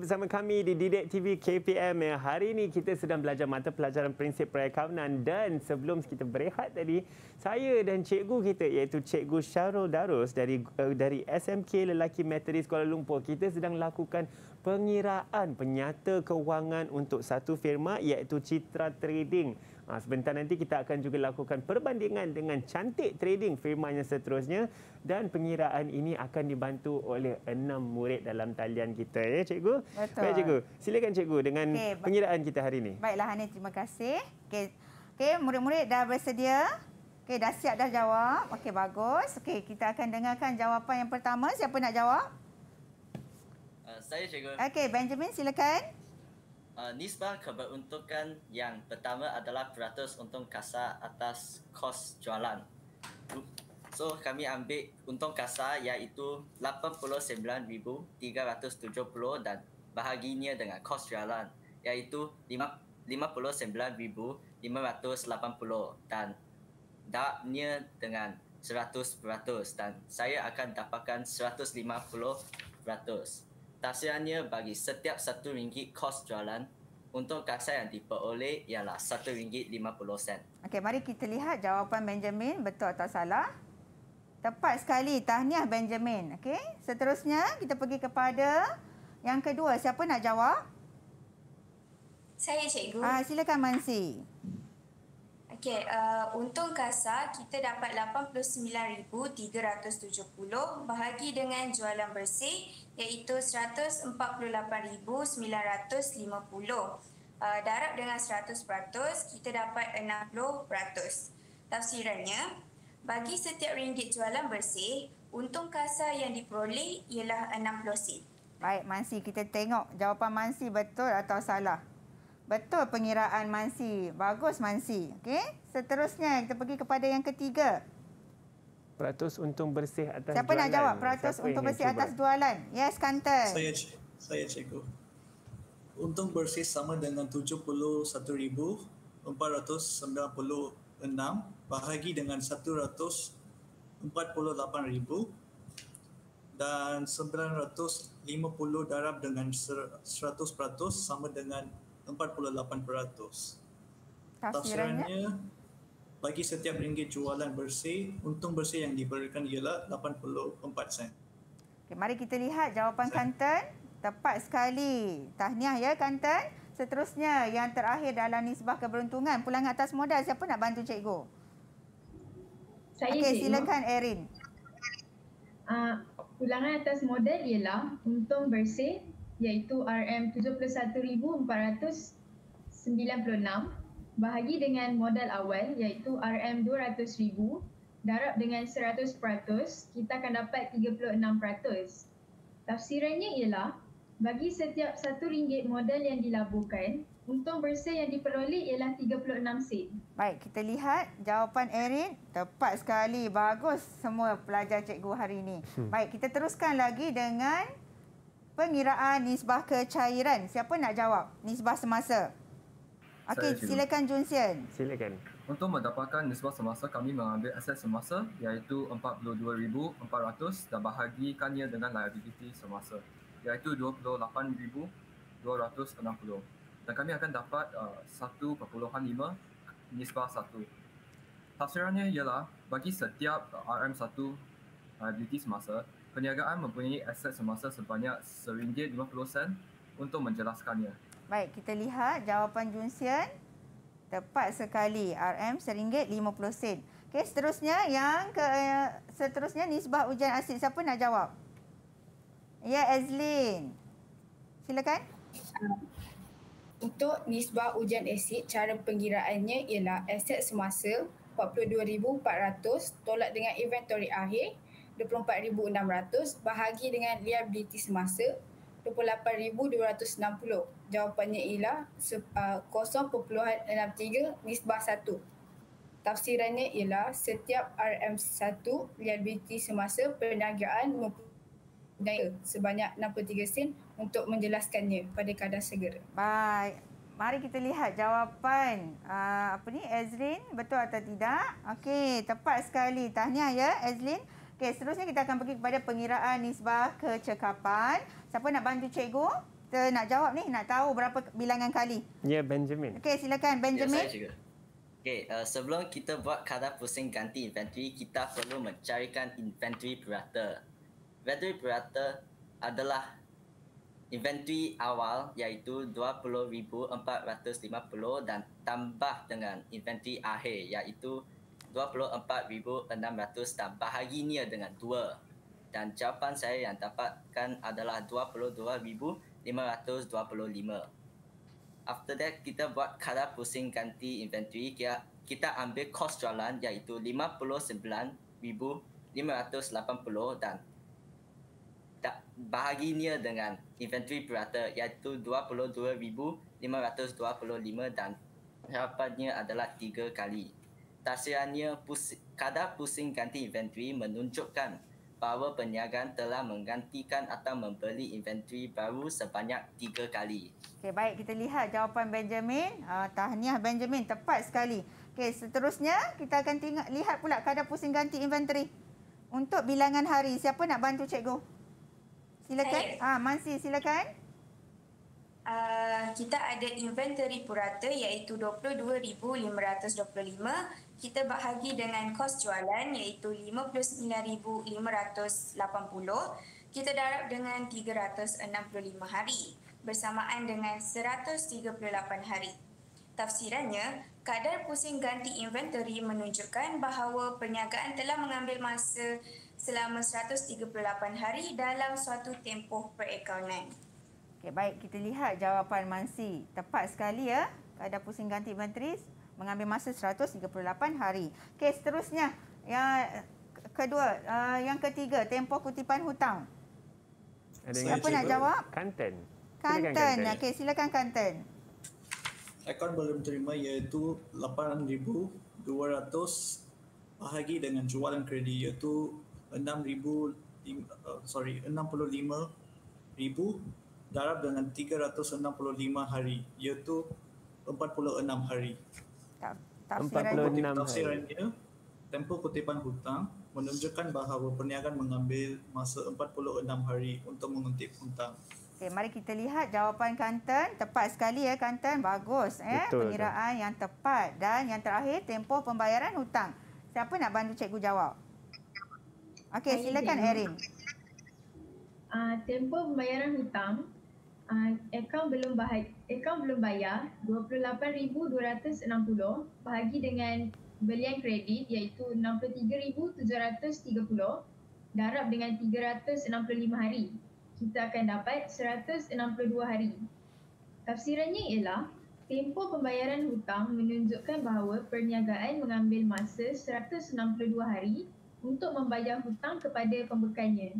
bersama kami di Didik TV KPM. Eh, hari ini kita sedang belajar mata pelajaran prinsip perakaunan dan sebelum kita berehat tadi, saya dan cikgu kita iaitu cikgu Syarul Darus dari uh, dari SMK Lelaki Metodis Kuala Lumpur. Kita sedang lakukan pengiraan penyata kewangan untuk satu firma iaitu Citra Trading. Ha, sebentar nanti kita akan juga lakukan perbandingan dengan cantik trading firman yang seterusnya dan pengiraan ini akan dibantu oleh enam murid dalam talian kita ya cikgu. Betul. Baik cikgu. Silakan cikgu dengan okay, pengiraan kita hari ini. Baiklah Hani terima kasih. Okey. Okey murid-murid dah bersedia? Okey dah siap dah jawab. Okey bagus. Okey kita akan dengarkan jawapan yang pertama. Siapa nak jawab? Uh, saya cikgu. Okey Benjamin silakan uh, nisbah keberuntungan yang pertama adalah peratus untung kasar atas kos jualan. So kami ambil untung kasar iaitu 89,370 dan bahaginya dengan kos jualan iaitu 59,580 dan daknya dengan 100% dan saya akan dapatkan 150% tasirannya bagi setiap satu ringgit kos jualan untuk kasar yang diperoleh ialah satu ringgit lima puluh sen. Okey, mari kita lihat jawapan Benjamin betul atau salah. Tepat sekali. Tahniah Benjamin. Okey, seterusnya kita pergi kepada yang kedua. Siapa nak jawab? Saya, Cikgu. Ah, silakan Mansi. Okey, uh, untung kasar kita dapat 89,370 bahagi dengan jualan bersih iaitu 148,950. Uh, darab dengan 100%, kita dapat 60%. Tafsirannya, bagi setiap ringgit jualan bersih, untung kasar yang diperoleh ialah 60 sen. Baik, Mansi kita tengok jawapan Mansi betul atau salah. Betul pengiraan Mansi. Bagus Mansi. Okey. Seterusnya kita pergi kepada yang ketiga. Peratus untung bersih atas Siapa jualan. Siapa nak jawab? Peratus Siapa untung bersih cuba? atas jualan. Yes, Kantor. Saya, saya cikgu. Untung bersih sama dengan 71,496 bahagi dengan 148,000 dan 950 darab dengan 100% sama dengan 48%. Tafsirannya, bagi setiap ringgit jualan bersih, untung bersih yang diberikan ialah 84 sen. Okay, mari kita lihat jawapan sen. Kanten. Tepat sekali. Tahniah ya Kanten. Seterusnya, yang terakhir dalam nisbah keberuntungan. Pulang atas modal, siapa nak bantu cikgu? Saya okay, silakan Erin. Uh, pulangan atas modal ialah untung bersih iaitu RM71,496 bahagi dengan modal awal iaitu RM200,000 darab dengan 100% kita akan dapat 36%. Tafsirannya ialah bagi setiap RM1 modal yang dilaburkan, untung bersih yang diperoleh ialah 36 sen. Baik, kita lihat jawapan Erin. Tepat sekali. Bagus semua pelajar cikgu hari ini. Hmm. Baik, kita teruskan lagi dengan pengiraan nisbah kecairan. Siapa nak jawab nisbah semasa? Okey, silakan Junsian. Silakan. Untuk mendapatkan nisbah semasa, kami mengambil aset semasa iaitu 42,400 dan bahagikannya dengan liability semasa iaitu 28,260 dan kami akan dapat uh, 1.5 nisbah 1. Tafsirannya ialah bagi setiap uh, RM1 liability uh, semasa, perniagaan mempunyai aset semasa sebanyak RM1.50 untuk menjelaskannya. Baik, kita lihat jawapan Jun Sian. Tepat sekali, RM RM1.50. Okey, seterusnya yang ke seterusnya nisbah ujian asid. Siapa nak jawab? Ya, Azlin. Silakan. Untuk nisbah ujian asid, cara pengiraannya ialah aset semasa 42,400 tolak dengan inventory akhir 24,600 bahagi dengan liabiliti semasa 28,260. Jawapannya ialah 0.63 nisbah 1. Tafsirannya ialah setiap RM1 liabiliti semasa perniagaan mempunyai sebanyak 63 sen untuk menjelaskannya pada kadar segera. Baik. Mari kita lihat jawapan uh, apa ni Ezrin betul atau tidak? Okey, tepat sekali. Tahniah ya Ezrin. Okey, seterusnya kita akan pergi kepada pengiraan nisbah kecekapan. Siapa nak bantu cikgu? Kita nak jawab ni, nak tahu berapa bilangan kali. Ya, yeah, Benjamin. Okey, silakan ya, Benjamin. Ya, yeah, Okey, uh, sebelum kita buat kata pusing ganti inventory, kita perlu mencarikan inventory berata. Inventory berata adalah inventory awal iaitu 20,450 dan tambah dengan inventory akhir iaitu 24,600 dan bahaginya dengan 2. Dan jawapan saya yang dapatkan adalah 22,525. After that, kita buat kadar pusing ganti inventory. Kita, kita ambil kos jualan iaitu 59,580 dan bahaginya dengan inventory berata iaitu 22,525 dan jawapannya adalah 3 kali tafsirannya pusing, kadar pusing ganti inventory menunjukkan bahawa perniagaan telah menggantikan atau membeli inventory baru sebanyak tiga kali. Okay baik kita lihat jawapan Benjamin. Uh, tahniah Benjamin, tepat sekali. Okay seterusnya kita akan tengok, lihat pula kadar pusing ganti inventory. Untuk bilangan hari, siapa nak bantu cikgu? Silakan. Hey. Ah, Mansi, silakan. Uh, kita ada inventory purata iaitu 22,525 kita bahagi dengan kos jualan iaitu RM59,580 kita darab dengan 365 hari bersamaan dengan 138 hari. Tafsirannya, kadar pusing ganti inventory menunjukkan bahawa perniagaan telah mengambil masa selama 138 hari dalam suatu tempoh perakaunan. Okay, baik, kita lihat jawapan Mansi. Tepat sekali ya, kadar pusing ganti inventory mengambil masa 138 hari. Okey, seterusnya yang kedua, eh, yang ketiga tempoh kutipan hutang. Ada Siapa nak jawab? Kanten. Kanten. kanten. Okey, silakan Kanten. Akaun belum terima iaitu 8200 bahagi dengan jualan kredit iaitu 6000 uh, eh, sorry 65000 darab dengan 365 hari iaitu 46 hari tafsiran tafsiran dia tempoh kutipan hutang menunjukkan bahawa perniagaan mengambil masa 46 hari untuk mengutip hutang. Okey, mari kita lihat jawapan Kanten. Tepat sekali ya Kanten. Bagus eh betul, pengiraan betul. yang tepat dan yang terakhir tempoh pembayaran hutang. Siapa nak bantu cikgu jawab? Okey, silakan Erin. Uh, tempoh pembayaran hutang uh, akaun belum bahagi, akaun belum bayar 28260 bahagi dengan belian kredit iaitu 63730 darab dengan 365 hari kita akan dapat 162 hari tafsirannya ialah tempoh pembayaran hutang menunjukkan bahawa perniagaan mengambil masa 162 hari untuk membayar hutang kepada pembekalnya.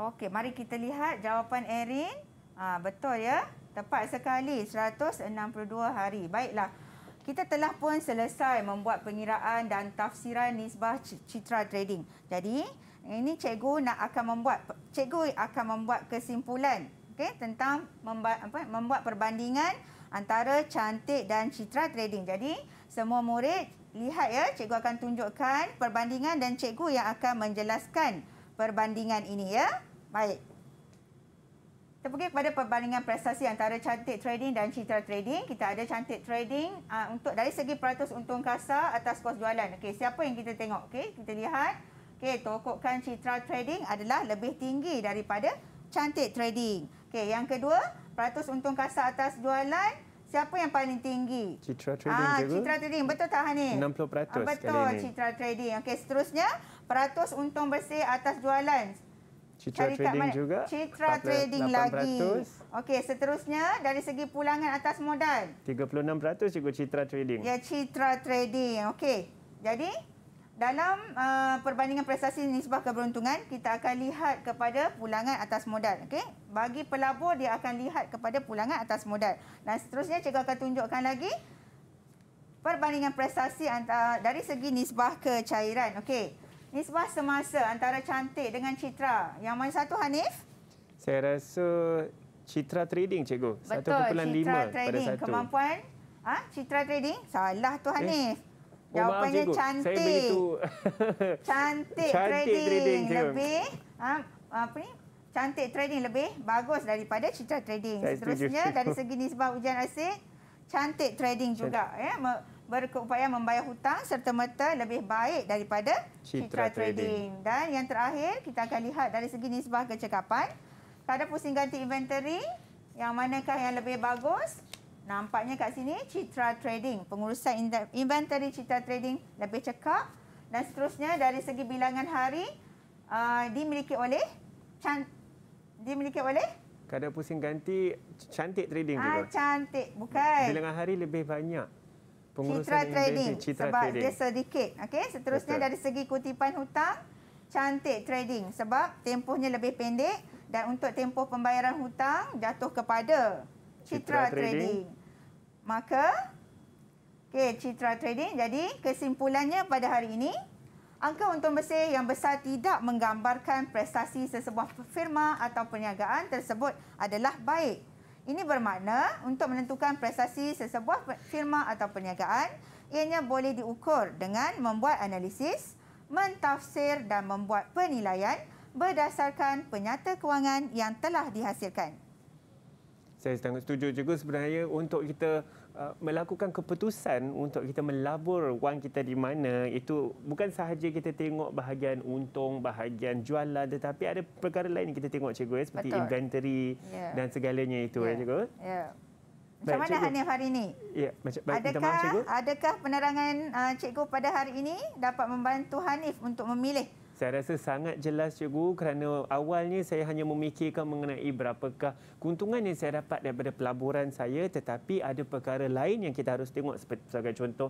Okey, mari kita lihat jawapan Erin. Ah betul ya. Tepat sekali 162 hari. Baiklah. Kita telah pun selesai membuat pengiraan dan tafsiran nisbah citra trading. Jadi, ini cikgu nak akan membuat cikgu akan membuat kesimpulan okey tentang memba, apa, membuat perbandingan antara cantik dan citra trading. Jadi, semua murid lihat ya, cikgu akan tunjukkan perbandingan dan cikgu yang akan menjelaskan perbandingan ini ya. Baik. Kita pergi kepada perbandingan prestasi antara cantik trading dan citra trading. Kita ada cantik trading uh, untuk dari segi peratus untung kasar atas kos jualan. Okey, siapa yang kita tengok? Okey, kita lihat. Okey, tokokan citra trading adalah lebih tinggi daripada cantik trading. Okey, yang kedua, peratus untung kasar atas jualan Siapa yang paling tinggi? Citra Trading. Ah, Citra Trading. Betul tak, Hani? 60% ah, Betul, Citra Trading. Okey, seterusnya, peratus untung bersih atas jualan. Citra Cari Trading mana? juga. Citra Trading lagi. Okey, seterusnya dari segi pulangan atas modal. 36% juga Citra Trading. Ya, Citra Trading. Okey. Jadi dalam uh, perbandingan prestasi nisbah keberuntungan, kita akan lihat kepada pulangan atas modal. Okey. Bagi pelabur dia akan lihat kepada pulangan atas modal. Dan seterusnya cikgu akan tunjukkan lagi perbandingan prestasi antara, dari segi nisbah kecairan. Okey nisbah semasa antara cantik dengan citra. Yang mana satu Hanif? Saya rasa citra trading cikgu. Betul, 1.5 pada trading. satu. Citra trading kemampuan? Ah, ha? citra trading? Salah tu eh. Hanif. Eh? Oh, Jawapannya maaf, cantik. Saya cantik. Cantik trading, trading lebih. Ha? apa ni? Cantik trading lebih bagus daripada citra trading. Saya Seterusnya dari segi nisbah ujian asing, cantik trading juga cantik. ya berupaya membayar hutang serta merta lebih baik daripada citra trading. trading. Dan yang terakhir kita akan lihat dari segi nisbah kecekapan. ada pusing ganti inventory, yang manakah yang lebih bagus? Nampaknya kat sini citra trading. Pengurusan inventory citra trading lebih cekap. Dan seterusnya dari segi bilangan hari uh, dimiliki oleh can dimiliki oleh kadar pusing ganti cantik trading ah, juga. Ah cantik bukan. Bilangan hari lebih banyak pengurusan Citra investment. trading. Citra sebab dia sedikit. okay? seterusnya Betul. dari segi kutipan hutang, cantik trading sebab tempohnya lebih pendek dan untuk tempoh pembayaran hutang jatuh kepada Citra, Citra trading. trading. Maka okay, Citra trading. Jadi kesimpulannya pada hari ini Angka untung bersih yang besar tidak menggambarkan prestasi sesebuah firma atau perniagaan tersebut adalah baik. Ini bermakna untuk menentukan prestasi sesebuah firma atau perniagaan, ianya boleh diukur dengan membuat analisis, mentafsir dan membuat penilaian berdasarkan penyata kewangan yang telah dihasilkan saya sangat setuju juga sebenarnya untuk kita uh, melakukan keputusan untuk kita melabur wang kita di mana itu bukan sahaja kita tengok bahagian untung, bahagian jualan tetapi ada perkara lain yang kita tengok cikgu ya seperti Betul. inventory yeah. dan segalanya itu yeah. ya cikgu. Yeah. Macam baik, mana Hanif hari ini? Ya, macam, baik, adakah, maaf, adakah penerangan uh, cikgu pada hari ini dapat membantu Hanif untuk memilih saya rasa sangat jelas cikgu kerana awalnya saya hanya memikirkan mengenai berapakah keuntungan yang saya dapat daripada pelaburan saya tetapi ada perkara lain yang kita harus tengok seperti sebagai contoh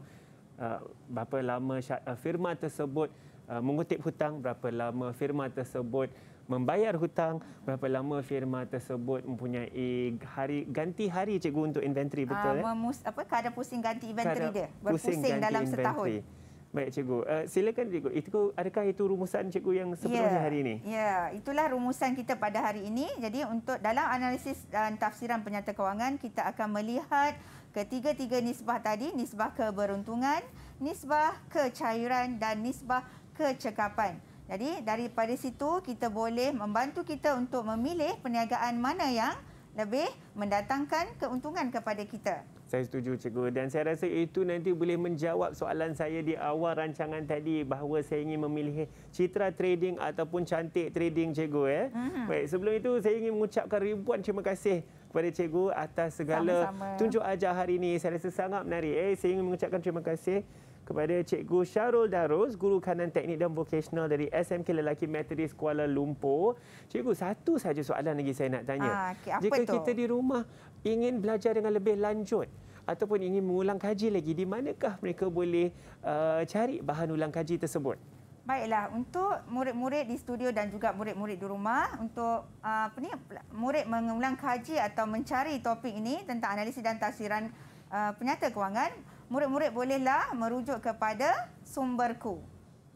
uh, berapa lama uh, firma tersebut uh, mengutip hutang, berapa lama firma tersebut membayar hutang, berapa lama firma tersebut mempunyai hari ganti hari cikgu untuk inventory betul? Uh, memus, apa kadar pusing ganti inventory kadar dia? Berpusing pusing ganti dalam inventory. setahun. Baik cikgu. Uh, silakan cikgu. Itu adakah itu rumusan cikgu yang seterusnya yeah. hari ini? Ya, yeah. itulah rumusan kita pada hari ini. Jadi untuk dalam analisis dan tafsiran penyata kewangan kita akan melihat ketiga-tiga nisbah tadi, nisbah keberuntungan, nisbah kecairan dan nisbah kecekapan. Jadi daripada situ kita boleh membantu kita untuk memilih perniagaan mana yang lebih mendatangkan keuntungan kepada kita. Saya setuju cikgu dan saya rasa itu nanti boleh menjawab soalan saya di awal rancangan tadi bahawa saya ingin memilih citra trading ataupun cantik trading cikgu ya. Eh? Hmm. Baik, sebelum itu saya ingin mengucapkan ribuan terima kasih kepada cikgu atas segala Sama-sama. tunjuk ajar hari ini. Saya rasa sangat menarik. Eh saya ingin mengucapkan terima kasih kepada Cikgu Syarul Darus, Guru Kanan Teknik dan Vokasional dari SMK Lelaki Methodist Kuala Lumpur. Cikgu, satu saja soalan lagi saya nak tanya. Ah, okay. Jika itu? kita di rumah ingin belajar dengan lebih lanjut ataupun ingin mengulang kaji lagi, di manakah mereka boleh uh, cari bahan ulang kaji tersebut? Baiklah, untuk murid-murid di studio dan juga murid-murid di rumah, untuk uh, apa ni, murid mengulang kaji atau mencari topik ini tentang analisis dan tafsiran uh, penyata kewangan, murid-murid bolehlah merujuk kepada sumberku.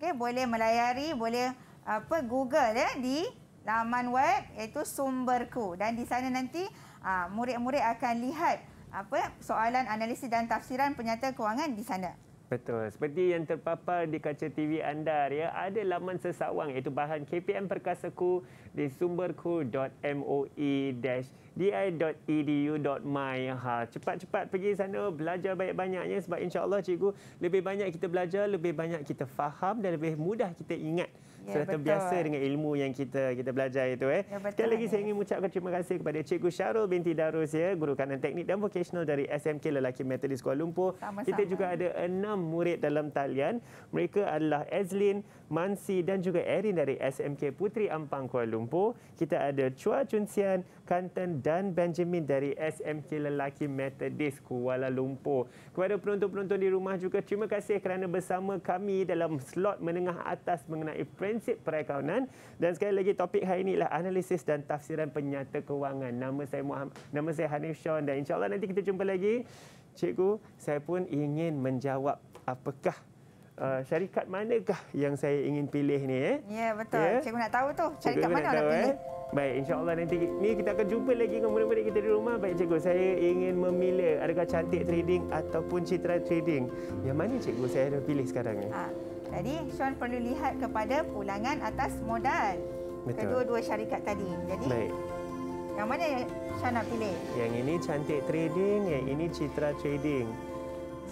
Okay, boleh melayari, boleh apa Google ya di laman web iaitu sumberku dan di sana nanti Ah, murid-murid akan lihat apa soalan analisis dan tafsiran penyata kewangan di sana. Betul. Seperti yang terpapar di kaca TV anda, ya, ada laman sesawang iaitu bahan KPM Perkasaku di sumberku.moe-di.edu.my. Ha, cepat-cepat pergi sana belajar banyak-banyaknya sebab insyaallah cikgu lebih banyak kita belajar, lebih banyak kita faham dan lebih mudah kita ingat. Ya, sudah terbiasa dengan ilmu yang kita kita belajar itu eh. Ya, Sekali lagi saya ingin mengucapkan terima kasih kepada Cikgu Syarul binti Darus ya, guru kanan teknik dan vocational dari SMK Lelaki Methodist Kuala Lumpur. Sama-sama. Kita juga ada enam murid dalam talian. Mereka adalah Azlin. Mansi dan juga Erin dari SMK Putri Ampang Kuala Lumpur. Kita ada Chua Chun Sian, Kanten dan Benjamin dari SMK Lelaki Methodist Kuala Lumpur. Kepada penonton-penonton di rumah juga, terima kasih kerana bersama kami dalam slot menengah atas mengenai prinsip perakaunan. Dan sekali lagi topik hari ini adalah analisis dan tafsiran penyata kewangan. Nama saya Muhammad, nama saya Hanif Shawn dan insyaAllah nanti kita jumpa lagi. Cikgu, saya pun ingin menjawab apakah Uh, syarikat manakah yang saya ingin pilih ni eh? Ya yeah, betul. Yeah? Cikgu nak tahu tu syarikat cikgu mana nak tahu, pilih. Eh? Baik insya-Allah nanti ni kita akan jumpa lagi dengan murid-murid kita di rumah. Baik cikgu, saya ingin memilih adakah cantik trading ataupun citra trading. Yang mana cikgu saya dah pilih sekarang ni? Ha. Jadi Sean perlu lihat kepada pulangan atas modal kedua-dua syarikat tadi. Jadi Baik. Yang mana yang Sean nak pilih? Yang ini cantik trading, yang ini citra trading.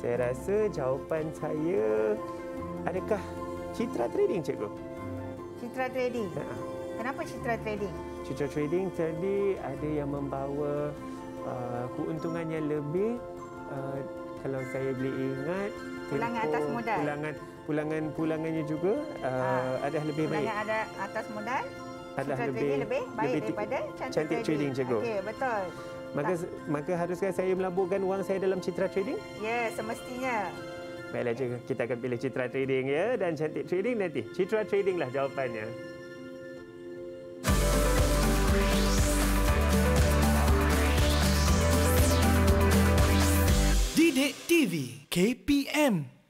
Saya rasa jawapan saya adakah Citra Trading, cikgu? Citra Trading? Ha. Kenapa Citra Trading? Citra Trading tadi ada yang membawa uh, keuntungan yang lebih. Uh, kalau saya boleh ingat... Pulangan atas modal. Pulangan, pulangan pulangannya juga uh, ha. ada lebih pulangan baik. ada atas modal. Citra lebih, Trading lebih baik lebih daripada Cantik, Trading, trading cikgu. Okay, betul. Maka maka haruskah saya melaburkan wang saya dalam Citra Trading? Ya, yeah, semestinya. Baiklah, cikgu. kita akan pilih Citra Trading ya dan cantik trading nanti. Citra tradinglah jawapannya. Didik TV KPM